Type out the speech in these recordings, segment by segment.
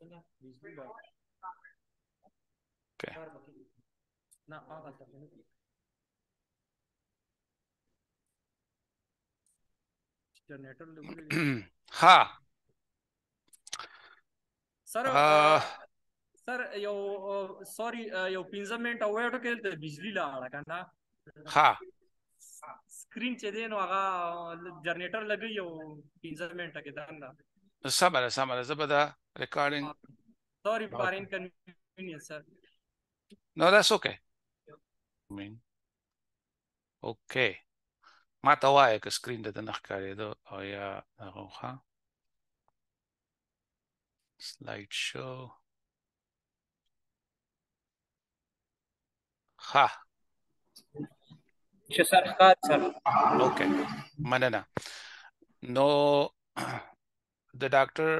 Okay. ها سر سر یو سوري یو 15 منټ او وایټو کې د بجلی لاړه کنه ها سکرین چې دی نو هغه جنریټر لګي یو 15 منټه کې دا نه سمه ده سمه ده زه به دا ریکارډینګ سوري فار انکنوینینس سر نو داس اوکې مين اوکې ما ته وایه که سکرین د نه ښکارېده او یا هغه ښه سلاید شو ها چې سر ښکار سر اوکې مننه نو د ډاکټر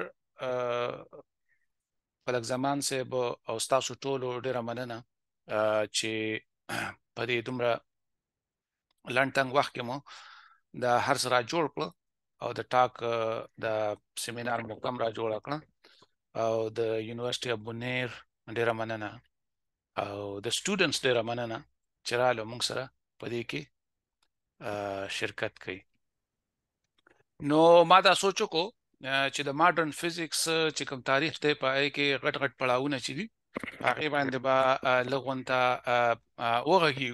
uh, فلک زمان صاحب او تاسو ټولو ډیره مننه چې په دې دومره لنډ تنګ وخت کې مو دا هر سره جوړ کړ او د ټاک د سیمینار مقام را جوړ کړ او د یونیورسيټي اف بونیر ډیره مننه او د سټوډنټس ډیره مننه چې رالو موږ سره په دې کې شرکت کړي نو ما دا سوچ وکړ چې د ماډرن فزکس چې کوم تاریخ دی پای کې غټ غټ پړاوونه چي دي هغه باندې با لغونته وګورئ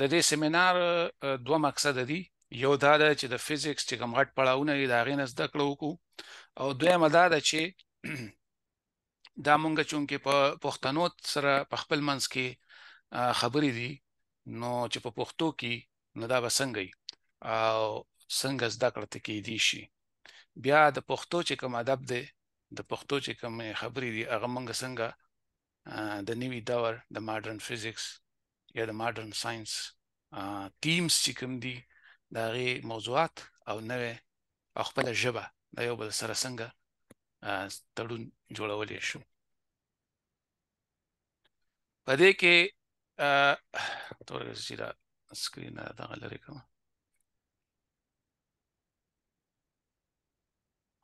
د دې سیمینار دوه مقصد دي یو دا چې د فزکس چې کوم غټ پړاوونه دي دا غینې زده کړو کو او دویم دا ده چې دا مونږ چونکه په پښتنو سره په خپل منځ کې خبرې دي نو چې په پښتو کې نو دا به څنګه او څنګه زده کړه کې دي شي بیا د پښتو چې کوم ادب دی د پښتو چې کوم خبرې دي هغه موږ څنګه د نوي دور د ماډرن فزیکس یا د ماډرن ساينس ټیمز چې کوم دي د هغه موضوعات او نوې او خپل ژبه د یو بل سره څنګه تړون جوړولې شو پدې کې تورګه چې دا سکرین دا لري کوم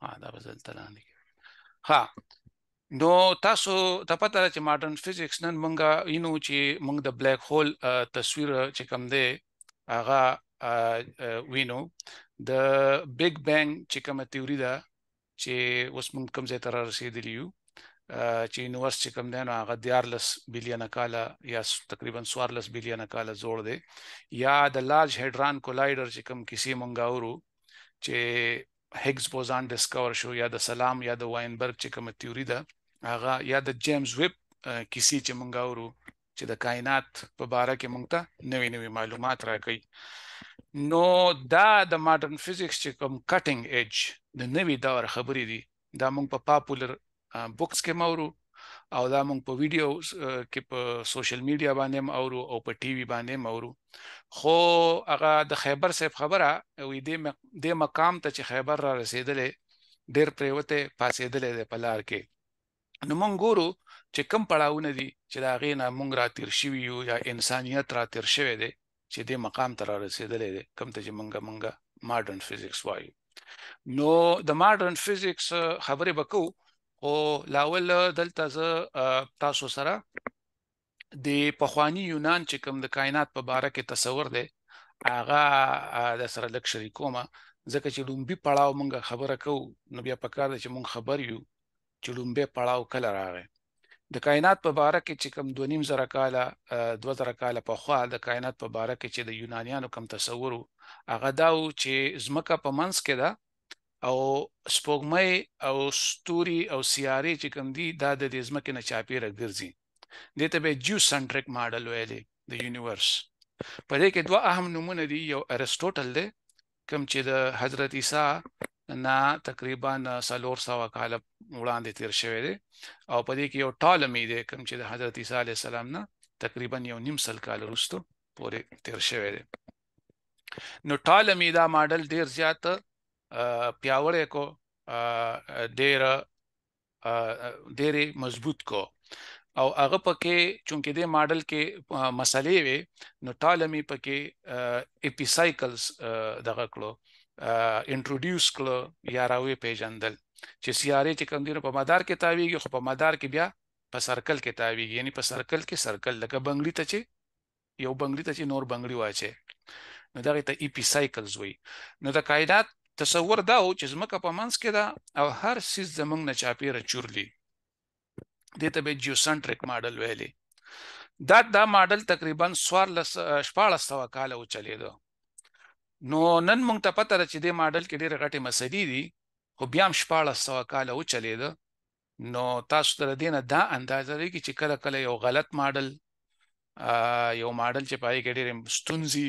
ها دا به دلته لاندې کوي ها نو تاسو ته پته ده چې ماډرن فزکس نن مونږه یینو چې مونږ د بلیک هول تصویر چې کوم دی هغه وینو د بیگ بینګ چې کومه تیوري ده چې اوس مونږ کوم ځای ته رسیدلی یو چې یونیورس چې کوم دی نو هغه دیارلس بلین کاله یا تقریبا سوارلس بلین کاله زوړ دی یا د لارج هډران کولایډر چې کوم کسی مونږ اورو چې هیګز بوزان ډیسکور شو یا د سلام یا د واینبرګ چې کومه تیوري ده هغه یا د جیمز ویب کیسې چې مونږ اورو چې د کائنات په اړه کې مونږ ته نوې نوې معلومات راکړي نو دا د ماډرن فزیکس چې کوم کټینګ ایج د نوې دور خبرې دي دا مونږ په پاپولر بوکس کې مورو او دا موږ په ویډیو کې په سوشل میډیا باندې هم اورو او په ټي وي باندې هم اورو خو هغه د خیبر صاحب خبره وې دې د مقام ته چې خیبر را رسیدلې ډېر پریوته پاسېدلې د پلار کې نو موږ ګورو چې کم پړاوونه دي چې دا غي نه موږ را تیر شوی یو یا انسانيت را تیر شوی دی چې دې مقام ته را رسیدلې دی کم ته چې موږ موږ ماډرن فزیکس وایو نو د ماډرن فزیکس خبرې وکړو خو لاول دلته زه تاسو سره د پخوانی یونان چې کوم د کائنات په اړه کې تصور دی هغه د سره لک شریکومه ځکه چې لومبي پړاو مونږ خبره کوو نو بیا پکار ده چې مونږ خبر یو چې لومبي پړاو کله راغی د کائنات په اړه کې چې کوم 2.5 زره کاله 2 زره کاله په خوا د کائنات په اړه کې چې د یونانیانو کوم تصور هغه دا و چې زمکه په منځ کې ده او سپوږمۍ او ستوري او سیارې چې کوم دي دا د دې ځمکې نه چاپیره ګرځي دې ته به جیو سنټریک ماډل ویلې د یونیورس په دې کې دوه اهم نمونه دي یو ارسټوټل دی کوم چې د حضرت عیسی نه تقریبا سلور سوه کاله وړاندې تیر شوی دی او په دې کې یو ټالمی دی کوم چې د حضرت عیسی علیه السلام نه تقریبا یو نیم سل کال وروسته پورې تیر شوی دی نو ټالمی دا ماډل ډیر زیات پیاوړی کو ډیر ډیر مضبوط کو او هغه پکې چونکې د ماډل کې مسلې وي نو ټالمي پکې اپیسایکلز دغه کړو انټروډیوس کړو یا راوي پیژندل چې سیارې چې کوم دینه په مدار کې تاویږي خو په مدار کې بیا په سرکل کې تاویږي یعنی په سرکل کې سرکل لکه بنگړی ته چې یو بنگړی ته چې نور بنگړی واچي نو دغه ته اپیسایکلز وي نو د کائنات تصور دا و چې زمکه په منځ کې ده او هر سیس زمنګ نه چاپیره چورلی دې ته به جیوسنټریک ماډل ویلي دا دا ماډل تقریبا 1400 کال او چلیدو نو نن موږ ته پته ده چې دې ماډل کې ډېر غټي مسلې دي خو بیا هم 1400 کال او چلیدو نو تاسو تر دې نه دا اندازه لري چې کله کله یو غلط ماډل یو ماډل چې پای کې ډېر ستونزي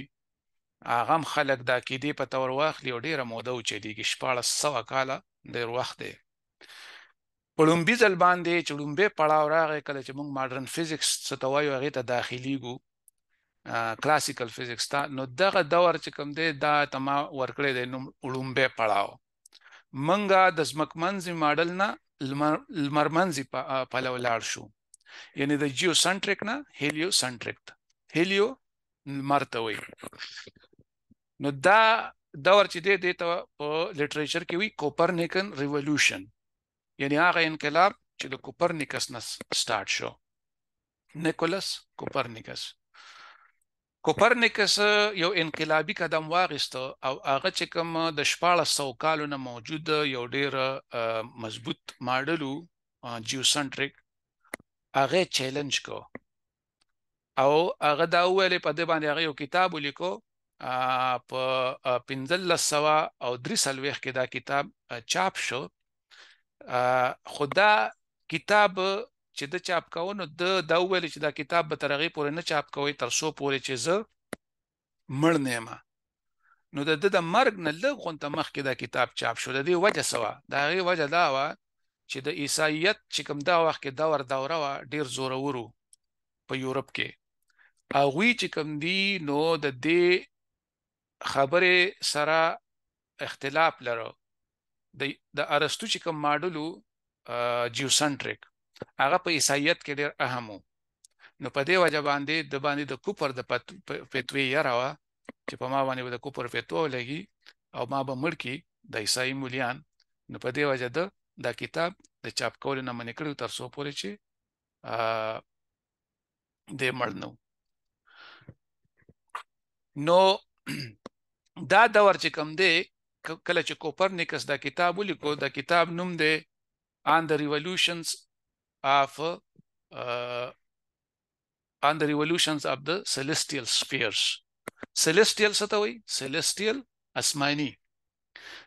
هغه خلک د عقیدې په تور واخلي او ډیره موده او چلیږي شپاړس سوه کاله ډیر وخت دی په لومبي ځل باندې چې لومبي پړاو راغی کله چې موږ ماډرن فزیکس څه ته وایو هغې ته داخلیږو کلاسیکل فزیکس ته نو دغه دور چې کوم دی دا تما ورکړی دی نو لومبي پړاو منګه د ځمکمنځي ماډل نه لمرمنځي پلو لاړ شو یعنی د جیو سنټریک نه هیلیو سنټریک هیلیو لمر ته وایي نو دا دور چې دی د ته په لټریچر کې وی کوپرنیکن ریولوشن یعنی هغه انقلاب چې د کوپرنیکس نه سٹارټ شو نیکولس کوپرنیکس کوپرنیکس یو انقلابی قدم واغست او هغه چې کوم د 1400 کالو نه موجود یو ډیر مضبوط ماډلو جیوسنټریک هغه چیلنج کو او هغه دا ویلې په دې باندې هغه یو کتاب ولیکو په 1500 او 340 کې دا کتاب چاپ شو خدا کتاب چې د چاپ کاونو د دا ویل چې دا کتاب به ترغی پورې نه چاپ کوي تر څو پورې چې زه مړ نه نو د د مرګ نه لږ غونته مخکې دا کتاب چاپ شو د دې وجه سوا دا غي وجه دا و چې د عیسایت چې کوم دا وخت کې دور دوره و ډیر زورورو په یورپ کې هغه چې کوم دی نو د دې خبرې سره اختلاف لرو د د ارسطو چې کوم ماډلو جیوسنټریک هغه په عیسایت کې ډېر اهم وو نو په دې وجه باندې د باندې د کوپر د پتوی یراوه چې په ما باندې د کوپر پتو لګي او ما به مړ کی د عیسائی مولیان نو په دې وجه د دا کتاب د چاپ کول نه منې کړو تر څو پورې چې د مړ نو نو دا دور چې کم دی کله چې کوپرنیکس دا کتاب ولیکو دا کتاب نوم دی on the revolutions of uh, on the revolutions of the celestial spheres celestial څه ته وایي celestial اسماني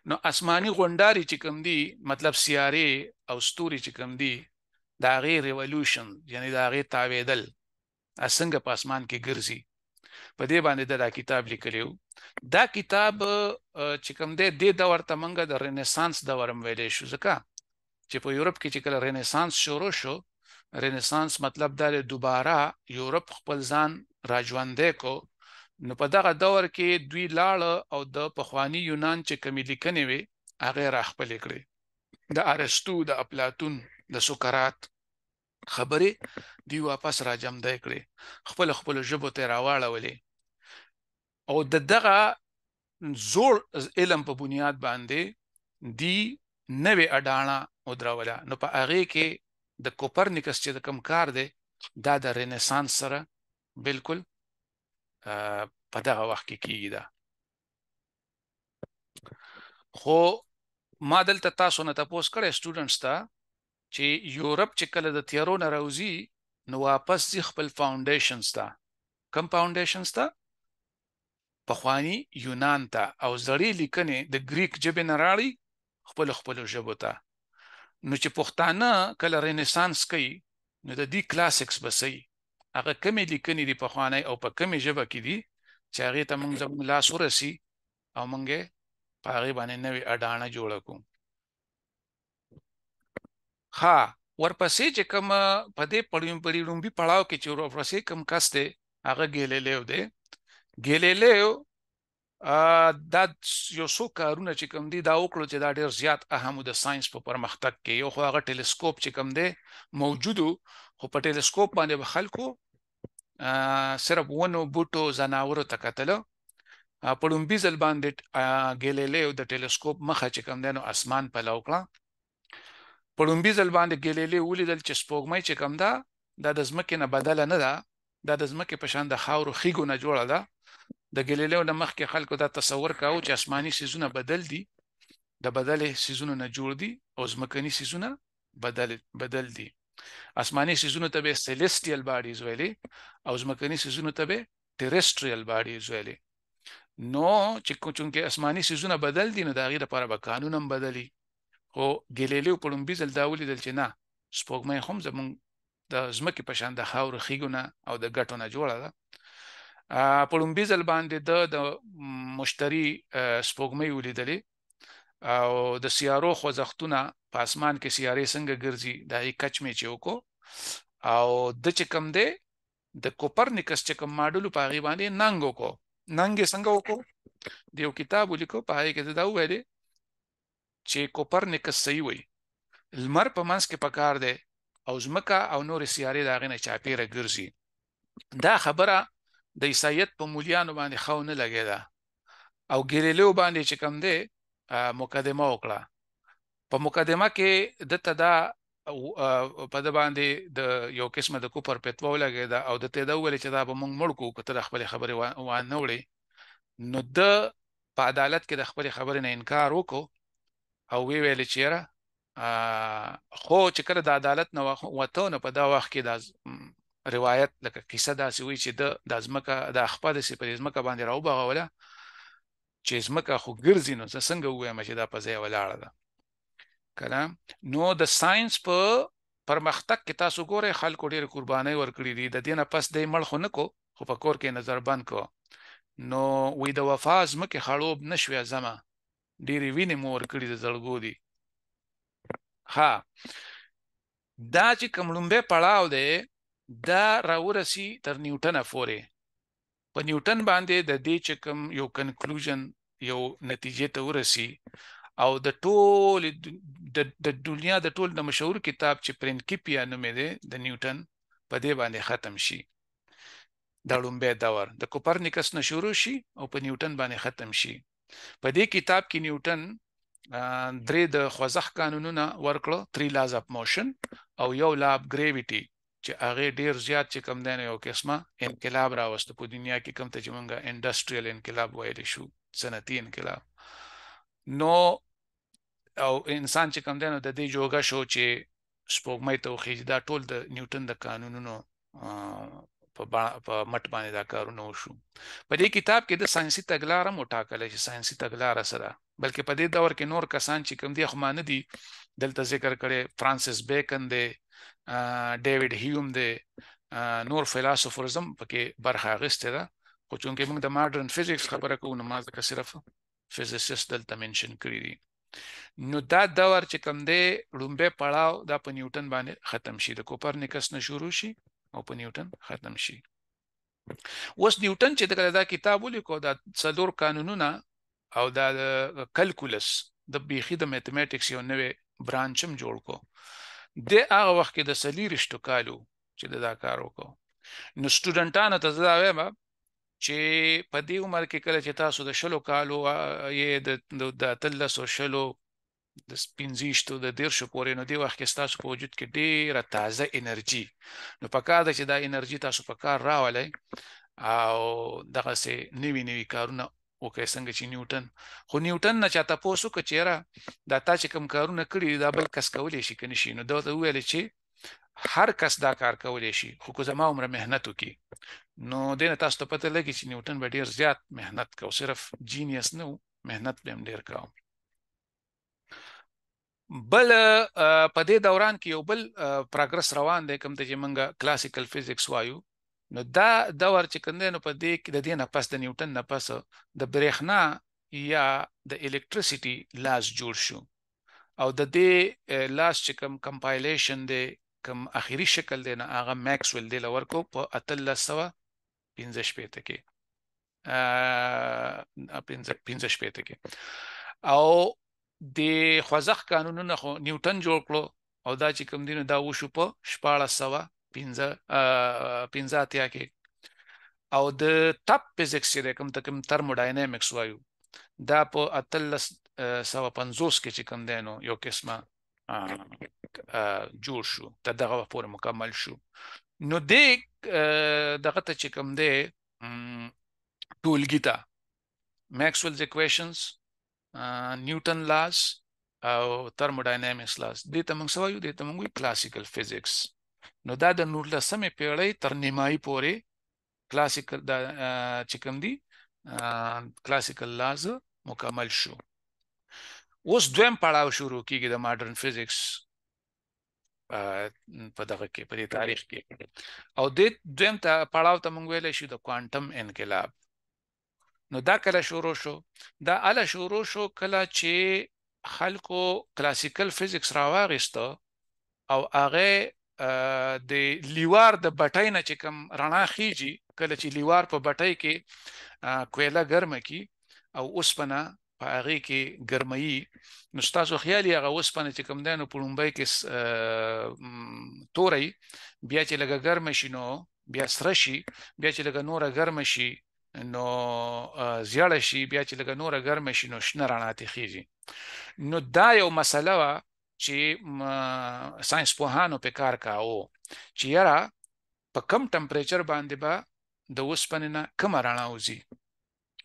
نو اسماني غونډاري چې کوم دي مطلب سیارې او ستوري چې کوم دي دا غي ریولوشن یعنی دا غي تاویدل اسنګ په اسمان کې ګرځي په دې باندې دا کتاب لیکلیو دا کتاب چې کوم دی د دور ته مونږ د رنسانس دور هم ویلې شو ځکه چې په یورپ کې چې کله رنسانس شروع شو رنسانس مطلب دا دی دوباره یورپ خپل ځان راجوندې کو نو په دغه دور کې دوی لاړ او د پخوانی یونان چې کمی لیکنې وي هغه را خپل کړي د ارسطو د اپلاتون د سقراط خبرې دی واپس را جمع دی کړې خپل خپل ژبو ته راواړولې او د دغه زور علم په بنیاد باندې دی نوې اډانا او دراوله نو په هغه کې د کوپرنیکس چې د کم کار دی دا د رنسانس سره بالکل په دغه وخت کې کیږي دا خو ما دلته تاسو نه تاسو کړه سټوډنټس ته چې یورپ چې کله د تیارو نه راوځي نو واپس ځي خپل فاونډیشنز ته کم فاونډیشنز ته پخوانی یونان ته او زړې لیکنې د گریک ژبې نه راړي خپل خپل ژبو ته نو چې پښتانه کله رنسانس کوي نو د دې کلاسیکس بسې هغه کمی لیکنې دی پخوانی او په کمی ژبه کې دي چې هغه ته موږ زموږ لاس ورسي او موږ په هغه باندې نوې اډانه جوړ کړو ها ورپسې چې کوم په دې پړیم پړی لومبي پړاو کې چې ورپسې کوم کس دی هغه ګلیلیو دی ګلیلیو دا یو څو کارونه چې کوم دي دا وکړو چې دا ډیر زیات اهم د ساينس په پرمختګ کې یو خو هغه ټلیسکوپ چې کوم دی موجودو خو په ټلیسکوپ باندې به خلکو صرف ونو بوټو زناورو ته کتلو په لومبي ځل باندې ګلیلیو د ټلیسکوپ مخه چې کوم دی نو اسمان په لوکړه په لومبي ځل باندې ګلیلی ولیدل چې سپوږمۍ چې کم ده دا د ځمکې نه بدله نه ده دا د ځمکې په شان د خاورو خیګو نه جوړه ده د ګلیلیو له مخکې خلکو دا تصور کاوه چې آسماني سیزونه بدل دي د بدلې سیزونه نه جوړ دي او ځمکني سیزونه بدل بدل دي آسماني سيزونو ته به سيليستيال باډيز ویلي او ځمکني سيزونو ته به ټيرستريال باډيز ویلي نو چې کوم چې آسماني سيزونه بدل دي نو دا غیر لپاره به قانونم بدلي خو ګلیلیو په لومبي ځل دا ولیدل چې نه سپوږمۍ هم زمونږ د ځمکې په شان د خاورو خېګونه او د ګټو نه جوړه ده په لومبي ځل باندې د د مشتري سپوږمۍ ولیدلې او د سیارو خوځښتونه په اسمان کې سیارې څنګه ګرځي دا یې کچ می چوکو او د چکم دې د کوپرنیکس چکم ماډل په غی باندې ننګ وکړو ننګ څنګه وکړو د یو کتاب ولیکو په هغه کې دا وایي چې کوپرنیکس صحیح وي لمر په منځ کې پکار دی او ځمکه او نورې سیارې د هغې نه چاپېره ګرځي دا خبره د عیسایت په مولیانو باندې خو نه لګېده او ګیریلیو باندې چې کوم دی مقدمه وکړه په مقدمه کې د تدا په د باندې د یو قسمه د کوپر پتو لګېده او د تدا ویل چې دا به مونږ مړ کو کته خپل خبره وانه وړي نو د په عدالت کې د خپل خبرې نه انکار وکړو او وی ویل چیرې خو چې کله د عدالت نه وته نه په دا وخت کې د روایت لکه کیسه داسې وی چې د د ازمکه د خپل سي په ازمکه باندې راو بغوله چې ازمکه خو ګرځي نو څنګه وایم چې دا په ځای ولاړه ده کله نو د ساينس په پرمختګ کې تاسو ګوره خلکو ډېر قرباني ورکړي دي د دینه پس د مړ خو نکو خو په کور کې نظر بند کو نو وې د وفاز مکه خړوب نشوي زمہ ډېرې وینې مور کړي د زړګو دي ها دا چې کوم لومبه پړاو دی دا راورسی تر نیوټن افورې په نیوټن باندې د دې چې کوم یو کنکلوژن یو نتیجې ته ورسی او د ټول د دنیا د ټول د مشهور کتاب چې پرنکیپیا نومې دی د نیوټن په دې باندې ختم شي دا لومبه دور د کوپرنیکس نه شروع شي او په نیوټن باندې ختم شي په دې کتاب کې نیوټن درې د خوځښت قانونونه ورکړل 3 laws of motion او یو لا اف ګریویټي چې هغه ډیر زیات چې کم دنه یو قسمه انقلاب راوست په دنیا کې کم ته چې مونږه انډستریال انقلاب وایلی شو صنعتي انقلاب نو او انسان چې کم دنه د دې جوګه شو چې سپوږمۍ ته خېج دا ټول د نیوټن د قانونونو په په مټ باندې دا کارونه وشو په دې کتاب کې د ساينسي تګلارې مټاکل شي ساينسي تګلارې سره بلکې په دې دور کې نور کسان چې کوم دي خو مان دي دلته ذکر کړي فرانسیس بیکن دی ډیوډ هیوم دی نور فلسفرزم پکې برخه اخیسته ده خو چونکې موږ د ماډرن فزیکس خبره کوو نو ما ځکه صرف فزیسست دلته منشن کړی دي نو دا دور چې کوم دی لومبه پړاو دا په نیوټن باندې ختم شي د کوپرنیکس نه شروع شي او په نیوټن ختم شي اوس نیوټن چې دغه دا کتاب ولیکو دا څلور قانونونه او دا کلکولس د بیخي د میتھمیټکس یو نوې برانچ هم جوړ کو د هغه وخت کې د سلیریشتو کالو چې دا کار وکړو نو سټوډنټانو ته زدا وایم چې په دې عمر کې کله چې تاسو د شلو کالو یې د د تلس او شلو د سپینځیشتو د دیرشو پورې نو دی وخت کې ستاسو په وجود کې ډیره تازه انرژي نو په کار ده چې دا انرژي تاسو په کار راولئ او دغه سه نوی نوی کارونه وکړي څنګه چې نیوټن خو نیوټن نه چاته پوسو کچېره دا تا چې کوم کارونه کړی دا بل کس کولې شي کني شي نو دا ته ویل چې هر کس دا کار کولای شي خو کو زما عمره مهنت وکي نو دین تاسو ته پته لګی چې نیوټن به ډیر زیات مهنت کو صرف جینیس نه مهنت به هم ډیر کاوه بل په دې دوران کې یو بل پروګرس روان دی کوم چې موږ کلاسیکل فزکس وایو نو دا دور چې کنده نو په دې کې د دې نه پس د نیوټن نه پس د برېښنا یا د الکتریسيټي لاس جوړ شو او د دې لاس چې کوم کمپایلیشن دی کوم اخیری شکل دی نه هغه ماکسویل دی لور کو په 1315 شپته کې ا 15 شپته کې او د خوځښت قانونونه خو نیوټن جوړ کړو او دا چې کوم دینه دا وشو په 1415 15 اتیا کې او د ټاپ فزکس چې کوم تکم ترموډاینامکس وایو دا په 1350 کې چې کوم دینو یو قسمه جوړ شو دا دغه پورې مکمل شو نو دې دغه ته چې کوم دی ټولګی ته ماکسویل ایکویشنز نیوټن لاس او ترموداینامیکس لاس دې ته موږ سوایو دې ته موږ وی کلاسیکل فزیکس نو دا د نورلسمې پیړۍ تر نیمایي پورې کلاسیکل دا چې کوم دي کلاسیکل لاز مکمل شو اوس دویم پړاو شروع کیږي د ماډرن فزیکس په دغه کې په تاریخ کې او د دویم پړاو ته موږ ویل شو د کوانټم انقلاب نو دا کله شروع شو دا اله شروع شو کله چې خلکو کلاسیکل فزیکس راوغسته او هغه د لیوار د بټای نه چې کوم رڼا خيږي کله چې لیوار په بټای کې کويله ګرمه کی او اوسپنه په هغه کې ګرمایي نو تاسو خیالي هغه اوسپنه چې کوم دانو په لومبای کې توري بیا چې لګه ګرم شي نو بیا سره شي بیا چې لګه نوره ګرم شي نو زیړه شي بیا چې لکه نور ګرم شي نو شنه رڼا ته خيږي نو دا یو مسله وا چې ساينس پوهانو په کار کاو چې یاره په کم ټمپریچر باندې به با د اوسپنې نه کم رڼا وځي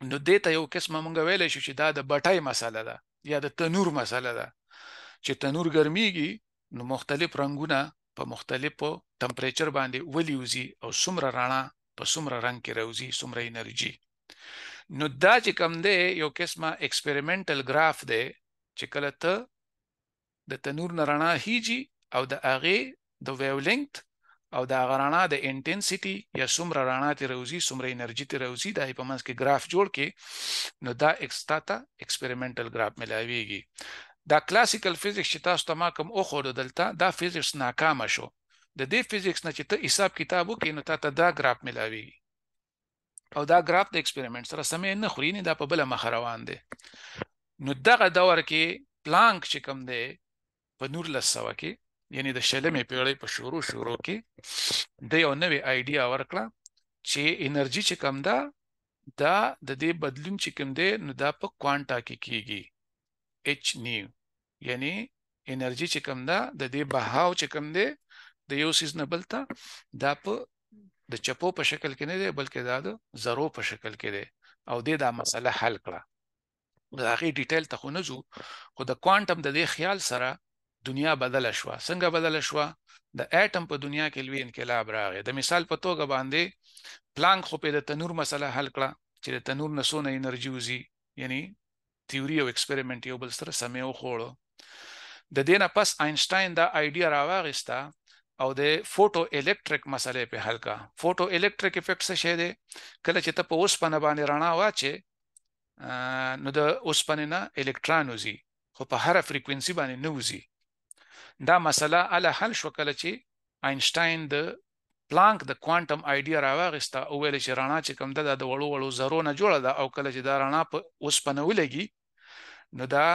نو دې ته یو قسم مونږ ویلې شو چې دا د بټای مسله ده یا د تنور مسله ده چې تنور ګرميږي نو مختلف رنگونه په مختلفو ټمپریچر باندې ولي وځي او څومره رڼا په څومره رنګ کې راوځي څومره انرژي نو دا چې کم دی یو قسمه ایکسپریمنټل ګراف دی چې کله ته د تنور نه رڼا هیږي او د هغې د ویولینګت او د هغه رڼا د انټینسيټي یا څومره رڼا ته راوځي څومره انرژي ته راوځي دای په منځ کې ګراف جوړ کې نو دا اکستاتا ایکسپریمنټل ګراف ملایويږي دا کلاسیکل فزیکس چې تاسو ته ما کوم او خور دلته دا فزیکس ناکامه شو د دې فزیکس نه چې ته حساب کتاب وکې نو تاسو دا ګراف ملاوي او دا ګراف د ایکسپریمنت سره سمې نه خوري نه دا په بل مخ روان دي نو دغه دور کې پلانک چې کوم دی په نور لسوه کې یعنی د شلمې پیړۍ په شروع شروع کې د یو نوې آیډیا ورکړه چې انرژي چې کوم ده دا د دې بدلون چې کوم دی نو دا په کوانټا کې کیږي اچ نیو یعنی انرژي چې کوم ده د دې بهاو چې کوم دی د یو سیز نه بلته دا په د چپو په شکل کې نه دی بلکې دا د ذرو په شکل کې دی او دې دا مسله حل کړه د هغه ډیټیل ته خو نه ځو خو د کوانټم د دې خیال سره دنیا بدل شوه څنګه بدل شوه د اټم په دنیا کې لوی انقلاب راغی د مثال په توګه باندې پلانک خو په د تنور مسله حل کړه چې د تنور نه سونه انرژي وزي یعنی تیوري او ایکسپریمنت یو بل سره سمې وخوړو د دې نه پس آینشټاین دا آیډیا راوغستا او د فوټو الکتریک مسلې په حل کا فوټو الکتریک افیکټ څه شی دی کله چې ته په اوسپنه باندې رڼا واچې نو د اوسپنې نه الکترون وزي خو په هر فریکوئنسي باندې نه وزي دا مسله اله حل شو کله چې اینشټاین د پلانک د کوانټم آیډیا راوغسته او ویل چې رڼا چې کوم ده د وړو وړو ذرو نه جوړه ده او کله چې دا رڼا په اوسپنه ولګي نو دا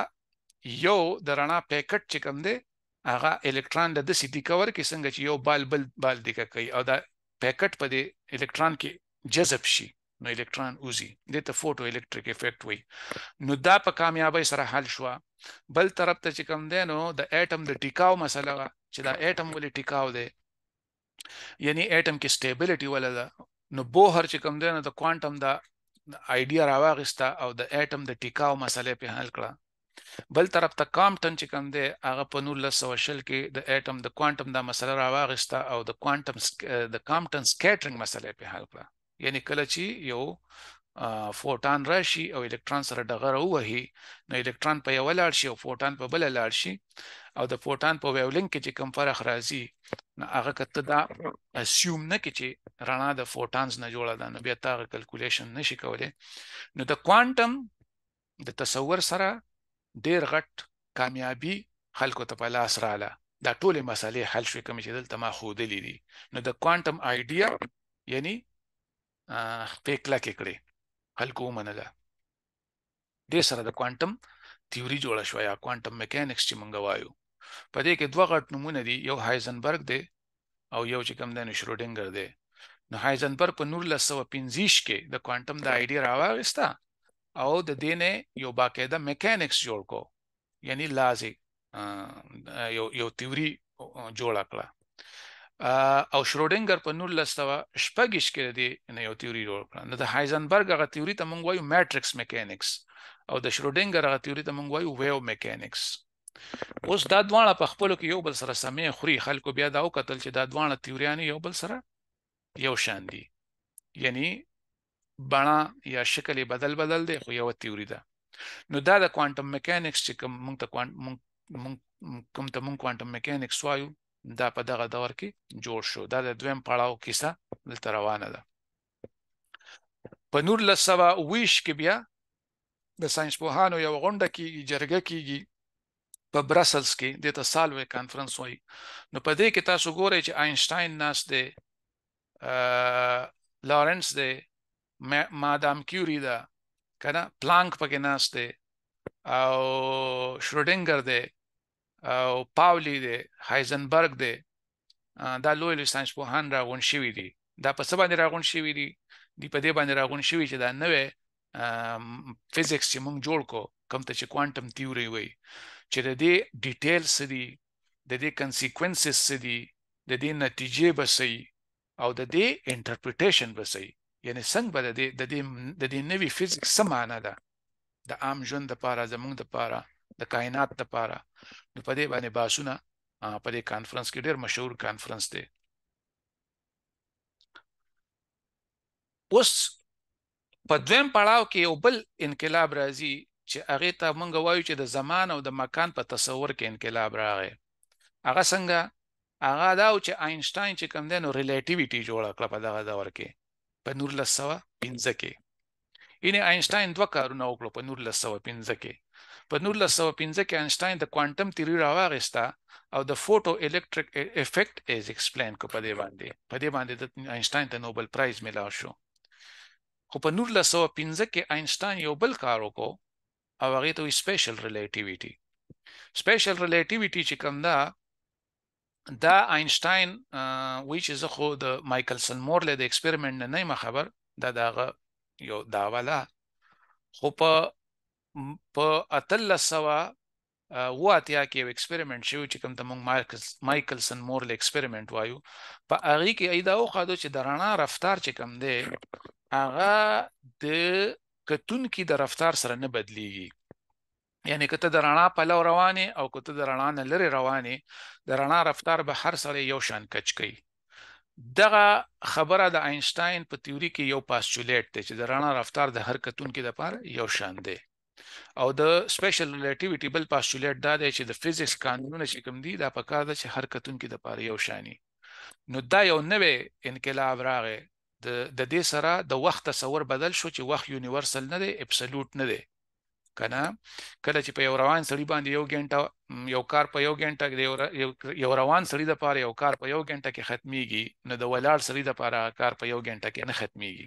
یو د رڼا پیکټ چې کوم دی هغه الکترون د سټي کور کې څنګه چې یو بال بل بال دګه کوي او دا پیکټ په دې الکترون کې جذب شي نو الکترون اوزي د ته فوټو الکتریک افیکټ وي نو دا په کامیابی سره حل شو بل طرف ته چې کوم دی نو د اټم د ټیکاو مسله چې دا اټم ولې ټیکاو دی یعنی اټم کې سټیبিলিټي ولا ده نو بوهر چې کوم دی نو د کوانټم دا آیډیا راوغستا او د اټم د ټیکاو مسله په حل کړه بل طرف ته کامپټن چې کوم دی هغه په 1920 کې د اټم د کوانټم دا مسله راوغسته او د کوانټم د کامپټن سکیټرینګ مسله په حل کړه یعنی کله چې یو فوټان راشي او الکترون سره ډغره ووهي نو الکترون په یو لاړ شي او فوټان په بل لاړ شي او د فوټان په ویولینګ کې چې کوم فرخ راځي نو هغه کته دا اسیوم نه کې چې رڼا د فوټانز نه جوړه ده نو بیا تا کلکولیشن نشي کولای نو د کوانټم د تصور سره ډیر غټ کامیابی خلکو ته په لاس رااله دا ټولې مسالې حل شوې کوم چې دلته ما خودلې دي نو د کوانټم آیډیا یعنی په کلک کړي خلکو منله د سره د کوانټم تیوري جوړه شو یا کوانټم میکانکس چې مونږ وایو په دې کې دوه غټ نمونه دي یو هایزنبرګ دی او یو چې کوم دی شروډنګر دی نو هایزنبرګ په 1950 کې د کوانټم د آیډیا راوښتا او د دې نه یو باقاعده میکانکس جوړ کو یعنی لازم یو یو تیوري جوړ کړه او شروډنګر په 1986 کې د یو تیوري جوړ کړه نو د هایزنبرګ غا تیوري ته مونږ وایو میټرکس میکانکس او د شروډنګر غا تیوري ته مونږ وایو ویو میکانکس اوس دا دواړه په خپل کې یو بل سره سمې خوري خلکو بیا دا وکتل چې دا دواړه تیوریان یو بل سره یو شان دي یعنی بڼه یا شکل بدل بدل دی خو یو تیوري ده نو دا د کوانټم میکانکس چې کوم موږ ته کوم ته موږ کوانټم میکانکس وایو دا په دغه دور کې جوړ شو دا د دویم پړاو کیسه دلته روانه ده په نور لسوا ویش کې بیا د ساينس پوهانو یو غونډه کې جرګه کیږي په برسلز کې د تسالوي کانفرنس وایي نو په دې کې تاسو ګورئ چې آینشټاین ناس دی لارنس دی مادام کیوری ده کنه پلانک پکې ناست دی او شروډنګر دی او پاولی دی هایزنبرګ دی دا لوی لوی ساينس پوهان راغون شوي دي دا په څه باندې راغون شوي دي دی په دې باندې راغون شوي چې دا نوې فزیکس چې موږ جوړ کو کوم ته چې کوانټم تیوري وایي چې د دې ډیټیل څه دي د دې کنسیکوینسز څه دي د دې نتیجې به او د دې انټرپریټیشن به صحیح یعنی څنګه به د دې د دې نوي فزیک څه معنا ده د عام ژوند لپاره زموږ لپاره د کائنات لپاره نو په دې باندې باسونه په دې کانفرنس کې ډېر مشهور کانفرنس دی اوس په دویم پړاو کې یو بل انقلاب راځي چې هغه ته مونږ وایو چې د زمان او د مکان په تصور کې انقلاب راغی هغه څنګه هغه دا چې آینشټاین چې کوم دی نو ریلیټیویټي جوړ کړ په دغه دور کې په 1915 کې اینه آینشټاین دوه کارونه وکړو په 1915 کې په 1915 کې آینشټاین د کوانټم تیوري راوغستا او د فوټو الکتریک افیکټ از ایکسپلین کو په دې باندې په دې باندې د آینشټاین ته نوبل پرایز ملاو شو خو په 1915 کې آینشټاین یو بل کار وکړو او هغه ته سپیشل ریلیټیویټي سپیشل ریلیټیویټي چې کوم دا دا اینشټاین وی چې زه خو د مايكل سلمور له د ایکسپریمنت نه نه خبر دا داغه یو داوا ده خو په په اتل سوا و اتیا کې یو ایکسپریمنت شو چې کوم ته موږ مايكل سلمور له ایکسپریمنت وایو په هغه کې ایدا او خادو چې د رڼا رفتار چې کوم دی هغه د کتون کې د رفتار سره نه بدلیږي یعنی کته د رڼا په لور رواني او کته د رڼا نه لري رواني د رڼا رفتار به هر سره یو شان کچ کوي دغه خبره د اینشټاین په تیوري کې یو پاسچولیټ دی چې د رڼا رفتار د حرکتون کې د پاره یو شان دی او د سپیشل ریلیټیویټی بل پاسچولیټ دا دی چې د فزیکس قانونونه چې کوم دي دا په کار ده چې حرکتون کې د پاره یو شانی نو دا یو نوې انقلاب راغی د د دې سره د وخت تصور بدل شو چې وخت یونیورسل نه دی ابسولوټ نه دی کنه کله چې په یو روان سړی باندې یو غنټه یو کار په یو غنټه کې یو روان سړی د پاره یو کار په یو غنټه کې ختميږي نو د ولاړ سړی د پاره کار په یو غنټه کې نه ختميږي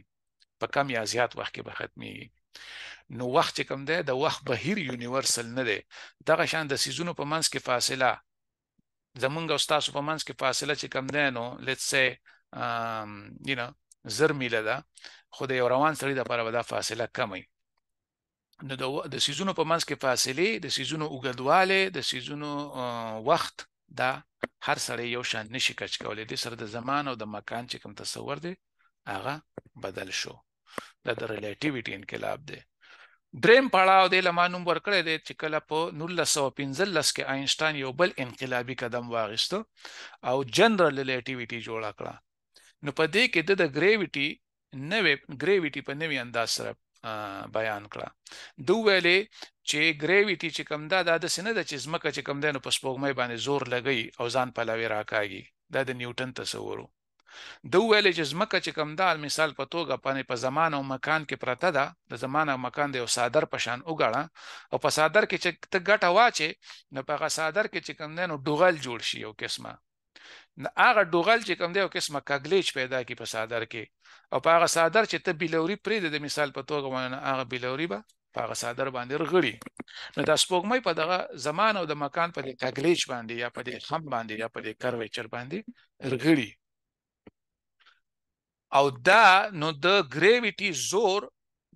په کم یا زیات وخت کې به ختميږي نو وخت چې کم دی د وخت بهیر یونیورسل نه دی دغه شان د سیزونو په منځ کې فاصله زمونږ او تاسو په منځ کې فاصله چې کم ده نو لیټس سه ام یو نو زر میله ده خو د یو روان سړی د لپاره به دا فاصله کمي نو د سیزونو په منځ کې فاصله د سیزونو اوګدواله د سیزونو وخت دا هر سره یو شان نشي کچ کولای د سر د زمان او د مکان چې کوم تصور دی هغه بدل شو دا د ریلیټیویټي انقلاب دی دریم پړاو دی لمانوم ورکړی دی چې کله په 1915 کې آینشټاین یو بل انقلابی قدم واغیستو او جنرال ریلیټیویټي جوړ کړه نو په دې کې د ګریویټي نوې ګریویټي په نوې انداز سره بیان کړه دوه ویلې چې ګریویټي چې کم ده دا د سینه د چې زمکه چې کم ده نو په سپوږمۍ باندې زور لګي او ځان په لاوي راکاږي دا د نیوټن تصور دوه ویلې چې زمکه چې کم ده مثال په توګه باندې په زمان او مکان کې پرته ده د زمان او مکان د یو صادر پشان وګاړه او په صادر کې چې ته ګټه واچې نو په هغه صادر کې چې کم ده نو ډوغل جوړ شي یو قسمه هغه ډوغل چې کوم دی او قسمه کاګلیچ پیدا کی په صادر کې او په هغه صادر چې ته بلوري پرې د مثال په توګه ونه هغه بلوري به په هغه صادر باندې رغړي نو دا سپوږمۍ په دغه زمان او د مکان په کاګلیچ باندې یا په دې خم باندې یا په دې کرویچر باندې رغړي او دا نو د ګریویټي زور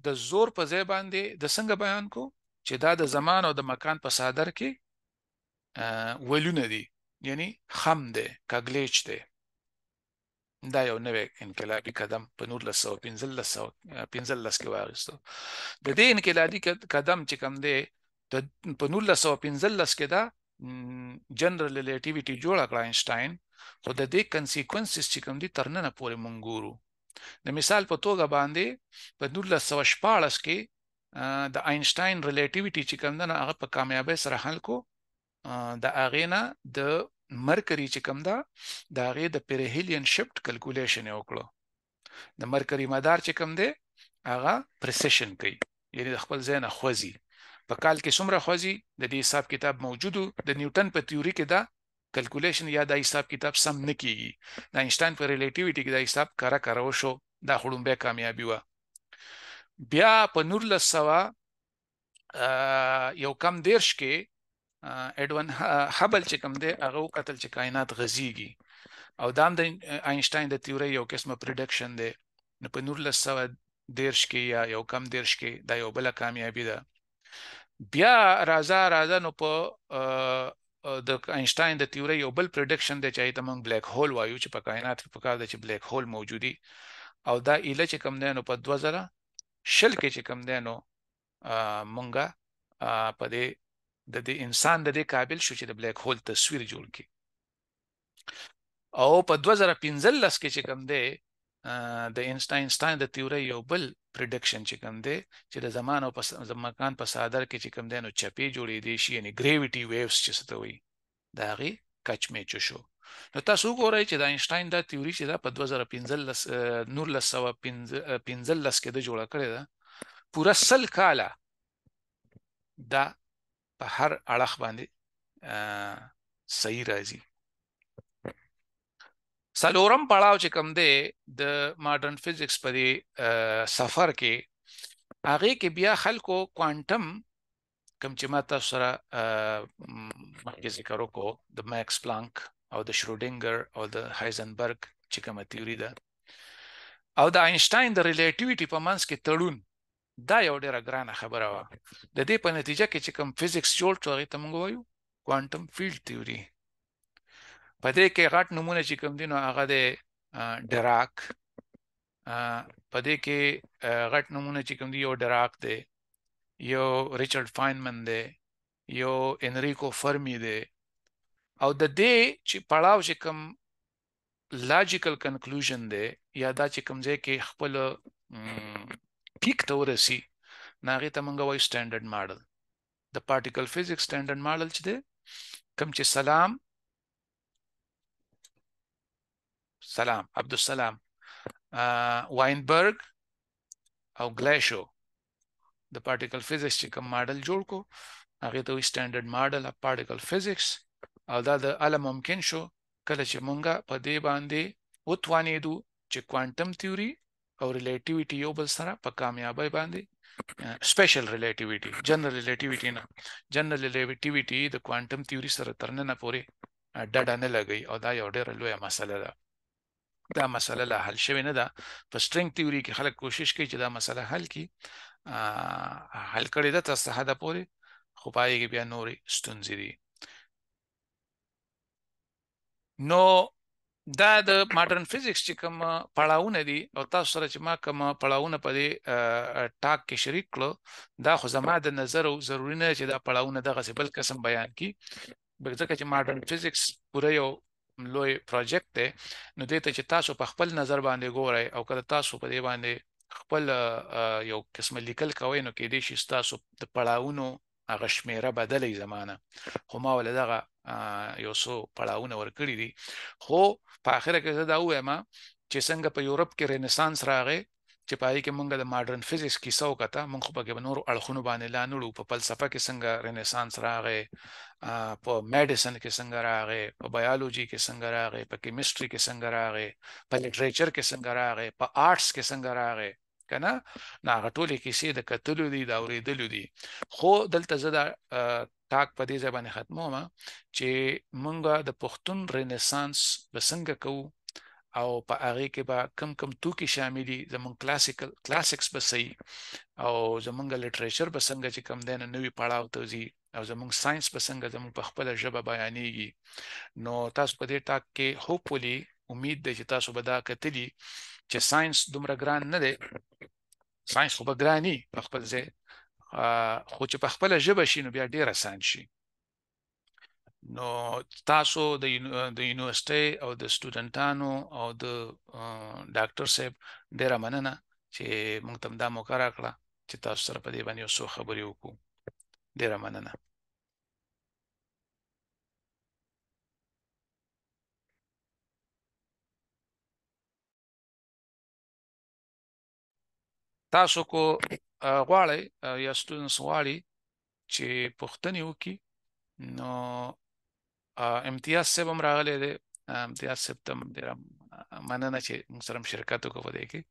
د زور په ځای باندې د څنګه بیان کو چې دا د زمان او د مکان په صادر کې ولونه دي یعنی خم دی کاګلیچ دی دا یو نوې انقلابي قدم په 1915 کې واغستو د دې انقلابي قدم چې کوم دی په 1915 کې دا جنرال ریلیټیویټي جوړ کړ اینشټاین خو د دې کنسیکوئنسز چې کوم دي ترننه پورې مونږ ګورو د مثال په توګه باندې په 1914 کې د اینشټاین ریلیټیویټي چې کوم ده هغه په کامیابی سره حل کو د اغینا د مرکری چې کوم ده دا غي د پیریهیلین شفت کیلکولیشن یې وکړو د مرکری مدار چې کوم دی هغه پرسیشن کوي یعنی د خپل ځای نه خوځي په کال کې څومره خوځي د دې حساب کتاب موجودو د نیوټن په تیوري کې دا کیلکولیشن یا د حساب کتاب سم نه کیږي د اینشټاین په ریلیټیویټي کې دا حساب کارا کارو شو دا خړم به کامیابی و بیا په 1900 یو کم دیرش کې اډوین هبل چې کوم دی هغه قتل چې کائنات غزيږي او دا د اینشټاین د تیوري یو قسمه پریډکشن دی نو په 1913 کې یا یو کم دیرش کې دا یو بل کامیابی ده بیا رازا رازا نو په د اینشټاین د تیوري یو بل پریډکشن دی چې ته موږ بلیک هول وایو چې په کائنات کې پکار دی چې بلیک هول موجودي او دا اله چې کم دی نو په 2000 شل کې چې کم دی نو مونږه په دې د دې انسان د دې قابل شو چې د بلیک هول تصویر جوړ کړي او په 2015 کې چې کوم دی د اینشټاین ستاین د تیوري یو بل پریډکشن چې کوم دی چې د زمان او مکان په صادر کې چې کوم دی نو چپی جوړې دي شي یعنی ګریویټي ویوز چې څه ته وایي دا غي کچ میچ شو نو تاسو وګورئ چې د اینشټاین دا تیوري چې دا په 2015 1915 کې د جوړه کړې ده پورا سل کاله دا په هر اړخ باندې صحیح راځي سلورم پړاو چې کوم دی د ماډرن فزکس په دی سفر کې هغه کې بیا خلکو کوانټم کوم چې ما تاسو سره مخکې ذکر وکړو د ماکس پلانک او د شروډینګر او د هایزنبرګ چې کومه تیوري ده او د اینشټاین د ریلیټیویټي په منځ کې تړون دا یو ډیره ګرانه خبره وه د دې په نتیجه کې چې کوم فزیکس جوړ شو هغه ته موږ وایو کوانټم فیلډ تیوري په دې کې غټ نمونه چې کوم دي نو هغه د ډراک په دې کې غټ نمونه چې کوم دي یو ډراک دی یو ریچارډ فاینمن دی یو انریکو فرمی دی او د دې چې پړاو چې کوم لاجیکل کنکلوژن دی یا دا چې کوم ځای کې خپل پیک ته ورسی ناغه ته مونږ وای سټانډرد ماډل د پارټیکل فزکس سټانډرد ماډل چې دی کوم چې سلام سلام عبدالسلام واینبرګ او ګلیشو د پارټیکل فزکس چې کوم ماډل جوړ کو هغه ته وی سټانډرد ماډل اف پارټیکل فزکس او دا د اله ممکن شو کله چې مونږه په دې باندې وتوانېدو چې کوانټم تیوري او ریلیټیویټي یو بل سره په کامیابی باندې سپیشل ریلیټیویټي جنرال ریلیټیویټي نه جنرال ریلیټیویټي د کوانټم تیوري سره ترننه پوري ډډه نه لګي او دا یو ډېر لوی مسله ده دا مسله لا حل شوې نه ده په سټرینګ تیوري کې خلک کوشش کوي چې دا مسله حل کړي حل کړي ده تر څه حد پورې خو پایې کې بیا نورې ستونزې دي نو دا د ماډرن فزکس چې کوم پړاوونه دي او تاسو سره چې ما کوم پړاوونه په دې ټاک کې شریک کړو دا خو زما د نظر او ضروری نه چې دا پړاوونه دغه سبل قسم بیان کی ځکه چې ماډرن فزکس پوره یو لوی پروجیکټ دی نو دته چې تاسو په خپل نظر باندې ګورئ او کله تاسو په دې باندې خپل یو قسم لیکل کوي نو کې دې شي تاسو د پړاوونو هغه شمیره بدلې زمانه خو ما ول دغه یو څو پړاوونه ورکړي دي خو په اخر کې زه دا وایم چې څنګه په یورپ کې رنسانس راغی چې پای کې مونږ د ماډرن فزکس کیسه وکړه مونږ په کې نور اړخونو باندې لا نړو په فلسفه کې څنګه رنسانس راغی په میډیسن کې څنګه راغی په بایولوژي کې څنګه راغی په کیمستري کې څنګه راغی په لټریچر کې څنګه راغی په آرټس کې څنګه راغی کنه نه غټولې کیسې د کتلو دي د اوریدلو دي خو دلته زه دا ټاک په دې ځای باندې ختموم چې مونږه د پښتون رنسانس بسنګ کوو او په هغه کې به کم کم توکي شامل دي زمون کلاسیکل کلاسیکس به سي او زمونږ لټریچر به څنګه چې کم دینه نوې پړاو ته ځي او زمونږ ساينس به څنګه زمون په خپل ژبه بیانېږي نو تاسو په دې ټاک کې هوپولي امید ده چې تاسو به دا کتلی چې ساينس دومره ګران نه دی ساينس خو به ګراني په خپل ځای خو چې په خپل ژبه شي نو بیا ډیر آسان شي نو تاسو د د یونیورسيټي او د سټوډنټانو او د ډاکټر صاحب ډیره مننه چې موږ تم دا موقع راکړه چې تاسو سره په دې باندې یو څه خبرې وکړو ډیره مننه تاسو کو غواړئ یا سټوډنټس غواړي چې پوښتنې وکړي نو امتیاز صاحب هم راغلی دی امتیاز صاحب ته مننه چې موږ سره شرکت وکړو په دې کې